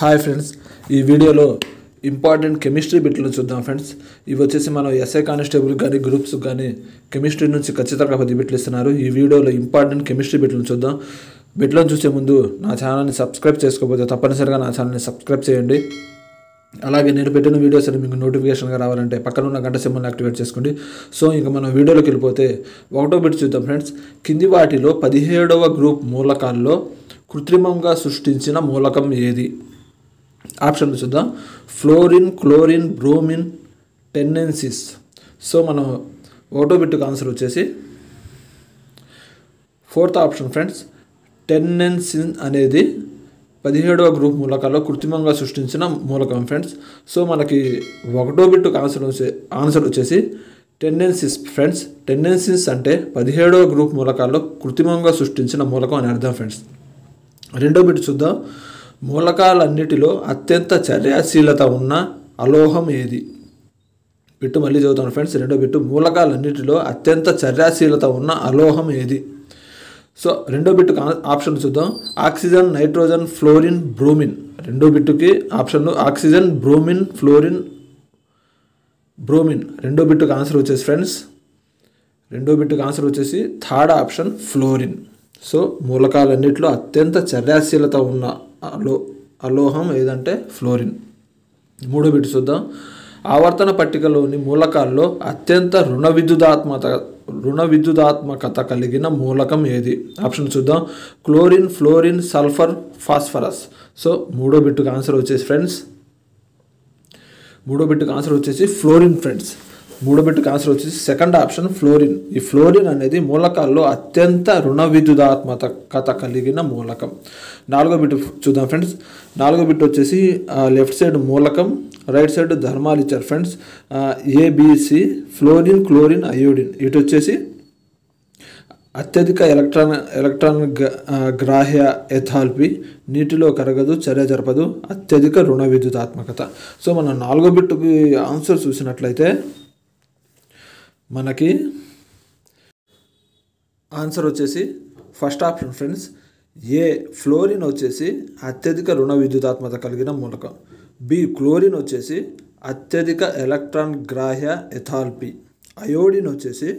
hi friends ఈ వీడియోలో important chemistry బిట్లను చూద్దాం ఫ్రెండ్స్ ఇవి వచ్చేసి మనం ఎస్ఏ కానిస్టేబుల్ కానీ గ్రూప్స్ కానీ కెమిస్ట్రీ నుంచి ఖచ్చితంగా పది బిట్లు ఇస్తున్నారు ఈ వీడియోలో ఇంపార్టెంట్ కెమిస్ట్రీ బిట్లను చూద్దాం బిట్లను చూసే ముందు నా ఛానల్ని సబ్స్క్రైబ్ చేసుకోకపోతే తప్పనిసరిగా నా ఛానల్ని సబ్స్క్రైబ్ చేయండి అలాగే నేను పెట్టిన వీడియోస్ అని మీకు నోటిఫికేషన్గా రావాలంటే పక్కన ఉన్న గంట సింబల్ని యాక్టివేట్ చేసుకోండి సో ఇంకా మనం వీడియోలోకి వెళ్ళిపోతే ఒకటో బిట్ చూద్దాం ఫ్రెండ్స్ కింది వాటిలో పదిహేడవ గ్రూప్ మూలకాల్లో కృత్రిమంగా సృష్టించిన మూలకం ఏది ఆప్షన్ చూద్దాం fluorine chlorine bromine tennessine so మనం ఒకటో బిట్టుకు ఆన్సర్ వచ్చేసి ఫోర్త్ ఆప్షన్ ఫ్రెండ్స్ టెన్నెన్సిన్ అనేది పదిహేడవ గ్రూప్ మూలకాల్లో కృత్రిమంగా సృష్టించిన మూలకం ఫ్రెండ్స్ సో మనకి ఒకటో బిట్టుకు ఆన్సర్ వచ్చే ఆన్సర్ వచ్చేసి టెండెన్సిస్ ఫ్రెండ్స్ టెండెన్సిస్ అంటే పదిహేడవ గ్రూప్ మూలకాల్లో కృత్రిమంగా సృష్టించిన మూలకం అని అర్థం ఫ్రెండ్స్ రెండో బిట్ చూద్దాం మూలకాలన్నిటిలో అత్యంత చర్యాశీలత ఉన్న అలోహం ఏది బిట్టు మళ్ళీ చదువుతాను ఫ్రెండ్స్ రెండో బిట్టు మూలకాలన్నిటిలో అత్యంత చర్యాశీలత ఉన్న అలోహం ఏది సో రెండో బిట్టుకు ఆప్షన్ చూద్దాం ఆక్సిజన్ నైట్రోజన్ ఫ్లోరిన్ బ్రోమిన్ రెండో బిట్టుకి ఆప్షన్లు ఆక్సిజన్ బ్రోమిన్ ఫ్లోరిన్ బ్రోమిన్ రెండో బిట్టుకు ఆన్సర్ వచ్చేసి ఫ్రెండ్స్ రెండో బిట్టుకు ఆన్సర్ వచ్చేసి థర్డ్ ఆప్షన్ ఫ్లోరిన్ సో మూలకాలన్నింటిలో అత్యంత చర్యాశీలత ఉన్న అలో అలోహం ఏదంటే ఫ్లోరిన్ మూడో బిట్ చూద్దాం ఆవర్తన పట్టికలోని మూలకాల్లో అత్యంత రుణ విద్యుదాత్మక రుణ విద్యుదాత్మకత కలిగిన మూలకం ఏది ఆప్షన్ చూద్దాం chlorine fluorine sulphur phosphorus so మూడో బిట్టుకు ఆన్సర్ వచ్చేసి ఫ్రెండ్స్ మూడో బిట్టుకు ఆన్సర్ వచ్చేసి ఫ్లోరిన్ ఫ్రెండ్స్ మూడబెట్టుకు ఆన్సర్ వచ్చేసి సెకండ్ ఆప్షన్ ఫ్లోరిన్ ఈ ఫ్లోరిన్ అనేది మూలకాల్లో అత్యంత రుణ విద్యుదాత్మకత కలిగిన మూలకం నాలుగో బిట్ చూద్దాం ఫ్రెండ్స్ నాలుగో బిట్ వచ్చేసి లెఫ్ట్ సైడ్ మూలకం రైట్ సైడ్ ధర్మాలు ఇచ్చారు friends A B C fluorine chlorine iodine ఇటు వచ్చేసి అత్యధిక ఎలక్ట్రాన్ ఎలక్ట్రాన్ గ్రాహ్య ఎథాల్పి నీటిలో కరగదు చర్య జరపదు అత్యధిక రుణ విద్యుతాత్మకత సో మన నాలుగో బిట్టుకి ఆన్సర్ చూసినట్లయితే మనకి ఆన్సర్ వచ్చేసి first option friends A fluorine వచ్చేసి అత్యధిక రుణ విద్యుతాత్మత కలిగిన మూలకం బి క్లోరిన్ వచ్చేసి అత్యధిక ఎలక్ట్రాన్ గ్రాహ్య ఎథాల్పి అయోడిన్ వచ్చేసి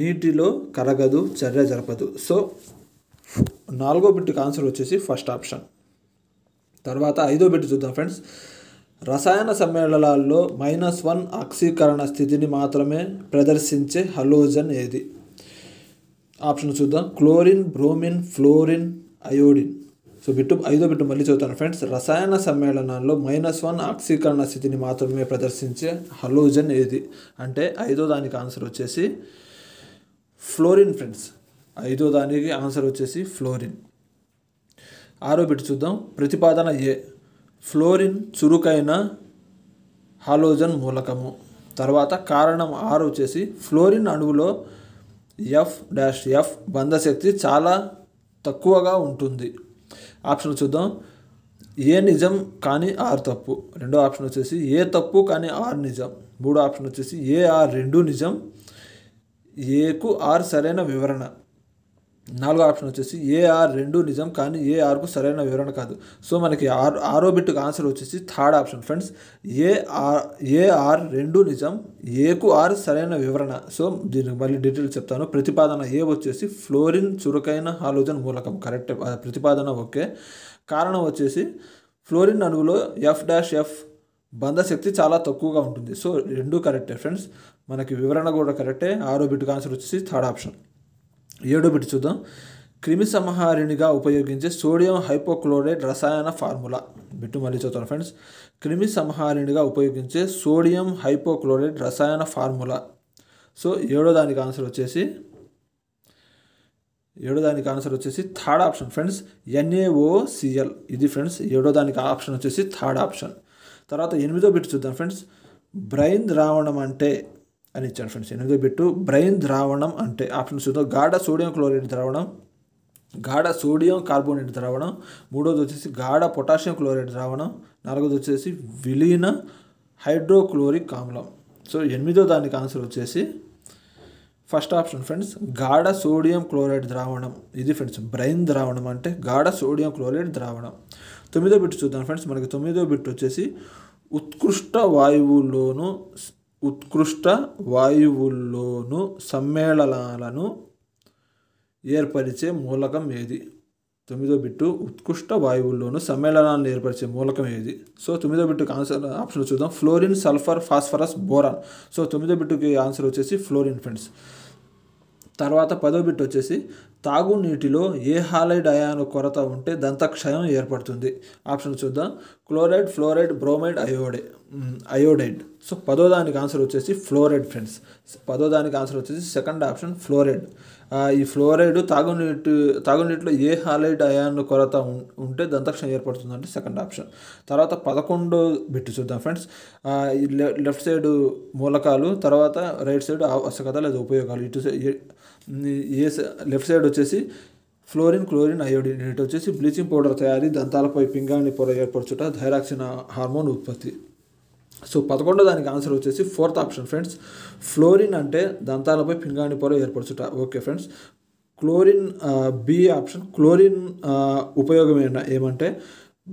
నీటిలో కరగదు చర్య జరపదు సో నాలుగో బిట్టుకి ఆన్సర్ వచ్చేసి ఫస్ట్ ఆప్షన్ తర్వాత ఐదో బిట్టు చూద్దాం ఫ్రెండ్స్ రసాయన సమ్మేళనాల్లో మైనస్ వన్ ఆక్సీకరణ స్థితిని మాత్రమే ప్రదర్శించే హలోజన్ ఏది ఆప్షన్ చూద్దాం chlorine bromine fluorine iodine so bit ఐదో బిట్టు మళ్ళీ చదువుతాను ఫ్రెండ్స్ రసాయన సమ్మేళనాల్లో మైనస్ వన్ ఆక్సీకరణ స్థితిని మాత్రమే ప్రదర్శించే హలోజన్ ఏది అంటే ఐదో దానికి ఆన్సర్ వచ్చేసి ఫ్లోరిన్ ఫ్రెండ్స్ ఐదో దానికి ఆన్సర్ వచ్చేసి ఫ్లోరిన్ ఆరో బిట్టు చూద్దాం ప్రతిపాదన ఏ ఫ్లోరిన్ చురుకైన హాలోజన్ మూలకము తర్వాత కారణం ఆరు వచ్చేసి ఫ్లోరిన్ అణువులో ఎఫ్ డాష్ ఎఫ్ బంధశక్తి చాలా తక్కువగా ఉంటుంది ఆప్షన్ చూద్దాం ఏ నిజం కానీ ఆరు తప్పు రెండో ఆప్షన్ వచ్చేసి ఏ తప్పు కానీ ఆరు నిజం మూడో ఆప్షన్ వచ్చేసి ఏ ఆర్ రెండు నిజం ఏకు ఆర్ సరైన వివరణ నాలుగో ఆప్షన్ వచ్చేసి ఏఆర్ రెండు నిజం కానీ ఏఆర్కు సరైన వివరణ కాదు సో మనకి ఆర్ ఆరో బిట్టుకు ఆన్సర్ వచ్చేసి third option friends A R A R రెండు నిజం ఏకు ఆర్ సరైన వివరణ సో దీనికి మళ్ళీ డీటెయిల్స్ చెప్తాను ప్రతిపాదన ఏ వచ్చేసి ఫ్లోరిన్ చురుకైన హాలోజన్ మూలకం కరెక్ట్ ప్రతిపాదన ఓకే కారణం వచ్చేసి ఫ్లోరిన్ అణువులో ఎఫ్ డాష్ ఎఫ్ బంధ శక్తి చాలా తక్కువగా ఉంటుంది సో రెండు కరెక్టే ఫ్రెండ్స్ మనకి వివరణ కూడా కరెక్టే ఆరో బిట్టుకు ఆన్సర్ వచ్చేసి థర్డ్ ఆప్షన్ ఏడో బిట్ చూద్దాం క్రిమి సంహారిణిగా ఉపయోగించే సోడియం హైపోక్లోరైడ్ రసాయన ఫార్ములా బిట్టు మళ్ళీ చూద్దాం ఫ్రెండ్స్ క్రిమి సంహారిణిగా ఉపయోగించే సోడియం హైపోక్లోరైడ్ రసాయన ఫార్ములా సో ఏడో దానికి ఆన్సర్ వచ్చేసి ఏడో దానికి ఆన్సర్ వచ్చేసి థర్డ్ ఆప్షన్ ఫ్రెండ్స్ ఎన్ఏఓసిఎల్ ఇది ఫ్రెండ్స్ ఏడో దానికి ఆప్షన్ వచ్చేసి థర్డ్ ఆప్షన్ తర్వాత ఎనిమిదో బిట్ చూద్దాం ఫ్రెండ్స్ బ్రెయిన్ ద్రావణం అంటే అని ఇచ్చాను ఫ్రెండ్స్ ఎనిమిదో బిట్టు బ్రెయిన్ ద్రావణం అంటే ఆప్షన్ చూద్దాం గాఢ సోడియం క్లోరైడ్ ద్రావణం గాఢ సోడియం కార్బోనేట్ ద్రావణం మూడోది వచ్చేసి గాఢ పొటాషియం క్లోరైడ్ ద్రావణం నాలుగోది వచ్చేసి విలీన హైడ్రోక్లోరిక్ ఆమ్లం సో ఎనిమిదో దానికి ఆన్సర్ వచ్చేసి ఫస్ట్ ఆప్షన్ ఫ్రెండ్స్ గాఢ సోడియం క్లోరైడ్ ద్రావణం ఇది ఫ్రెండ్స్ బ్రెయిన్ ద్రావణం అంటే గాఢ సోడియం క్లోరైడ్ ద్రావణం తొమ్మిదో బిట్ చూద్దాం ఫ్రెండ్స్ మనకి తొమ్మిదో బిట్ వచ్చేసి ఉత్కృష్ట వాయువులోను ఉత్కృష్ట వాయువుల్లోను సమ్మేళనాలను ఏర్పరిచే మూలకం ఏది తొమ్మిదో బిట్టు ఉత్కృష్ట వాయువుల్లోను సమ్మేళనాలను ఏర్పరిచే మూలకం ఏది సో తొమ్మిదో బిట్టుకు ఆన్సర్ ఆప్షన్ చూద్దాం fluorine sulphur phosphorus boron so తొమ్మిదో బిట్టుకి ఆన్సర్ వచ్చేసి ఫ్లోరిన్ ఫ్రెండ్స్ తర్వాత పదో బిట్ వచ్చేసి తాగునీటిలో ఏ హాలైడ్ అయాను కొరత ఉంటే దంతక్షయం ఏర్పడుతుంది ఆప్షన్ చూద్దాం క్లోరైడ్ ఫ్లోరైడ్ బ్రోమైడ్ అయోడే అయోడైడ్ సో పదో దానికి ఆన్సర్ వచ్చేసి ఫ్లోరైడ్ ఫ్రెండ్స్ పదో దానికి ఆన్సర్ వచ్చేసి సెకండ్ ఆప్షన్ ఫ్లోరైడ్ ఈ ఫ్లోరైడ్ తాగునీటి తాగునీటిలో ఏ హాలైడ్ అయాన్ కొరత ఉంటే దంతక్షణం ఏర్పడుతుంది అంటే సెకండ్ ఆప్షన్ తర్వాత పదకొండు బిట్ చూద్దాం ఫ్రెండ్స్ ఈ లెఫ్ట్ సైడ్ మూలకాలు తర్వాత రైట్ సైడ్ ఆవశ్యకత లేదా ఉపయోగాలు ఇటు ఏ లెఫ్ట్ సైడ్ వచ్చేసి ఫ్లోరిన్ క్లోరిన్ అయోడిన్ ఇటు వచ్చేసి బ్లీచింగ్ పౌడర్ తయారీ దంతాలపై పింగాణి పొర ఏర్పరచుట ధైరాక్సిన్ హార్మోన్ ఉత్పత్తి సో పదకొండో దానికి ఆన్సర్ వచ్చేసి ఫోర్త్ ఆప్షన్ ఫ్రెండ్స్ ఫ్లోరిన్ అంటే దంతాలపై పింగాణి పొర ఏర్పరచుట okay friends chlorine B option chlorine ఉపయోగం ఏమ ఏమంటే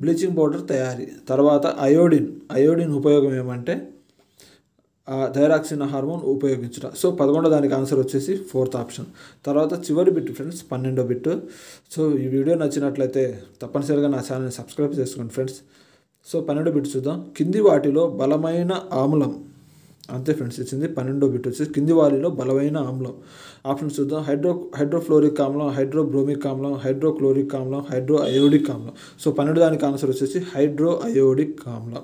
బ్లీచింగ్ పౌడర్ తయారీ తర్వాత అయోడిన్ అయోడిన్ ఉపయోగం ఏమంటే థైరాక్సిన్ హార్మోన్ ఉపయోగించుట సో పదకొండో దానికి ఆన్సర్ వచ్చేసి ఫోర్త్ ఆప్షన్ తర్వాత చివరి బిట్ ఫ్రెండ్స్ పన్నెండో బిట్ సో ఈ వీడియో నచ్చినట్లయితే తప్పనిసరిగా నా ఛానల్ని సబ్స్క్రైబ్ చేసుకోండి ఫ్రెండ్స్ సో పన్నెండో బిట్ చూద్దాం కింది వాటిలో బలమైన ఆమ్లం అంతే ఫ్రెండ్స్ ఇచ్చింది పన్నెండో బిట్ వచ్చేసి కింది వాటిలో బలమైన ఆమ్లం ఫ్రెండ్స్ చూద్దాం హైడ్రో హైడ్రోఫ్లోరిక్ ఆమ్లం హైడ్రోబ్రోమిక్ ఆమ్లం హైడ్రోక్లోరిక్ ఆమ్లం హైడ్రో అయోడిక్ ఆమ్లం సో పన్నెండు దానికి ఆన్సర్ వచ్చేసి హైడ్రో అయోడిక్ ఆమ్లం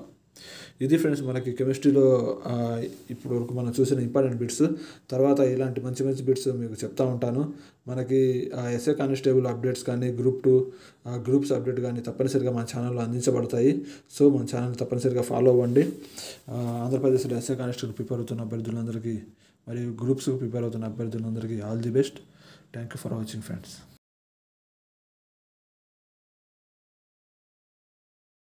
ఇది ఫ్రెండ్స్ మనకి కెమిస్ట్రీలో ఇప్పుడు వరకు మనం చూసిన ఇంపార్టెంట్ బిట్స్ తర్వాత ఇలాంటి మంచి మంచి బిట్స్ మీకు చెప్తా ఉంటాను మనకి ఎస్ఏ కానిస్టేబుల్ అప్డేట్స్ కానీ గ్రూప్ టూ గ్రూప్స్ అప్డేట్ కానీ తప్పనిసరిగా మన ఛానల్లో అందించబడతాయి సో మన ఛానల్ తప్పనిసరిగా ఫాలో అవ్వండి ఆంధ్రప్రదేశ్లో ఎస్ఏ కానిస్టేబుల్ ప్రిపేర్ అవుతున్న అభ్యర్థులందరికీ మరియు గ్రూప్స్కి ప్రిపేర్ అవుతున్న అభ్యర్థులందరికీ all the best thank you for watching friends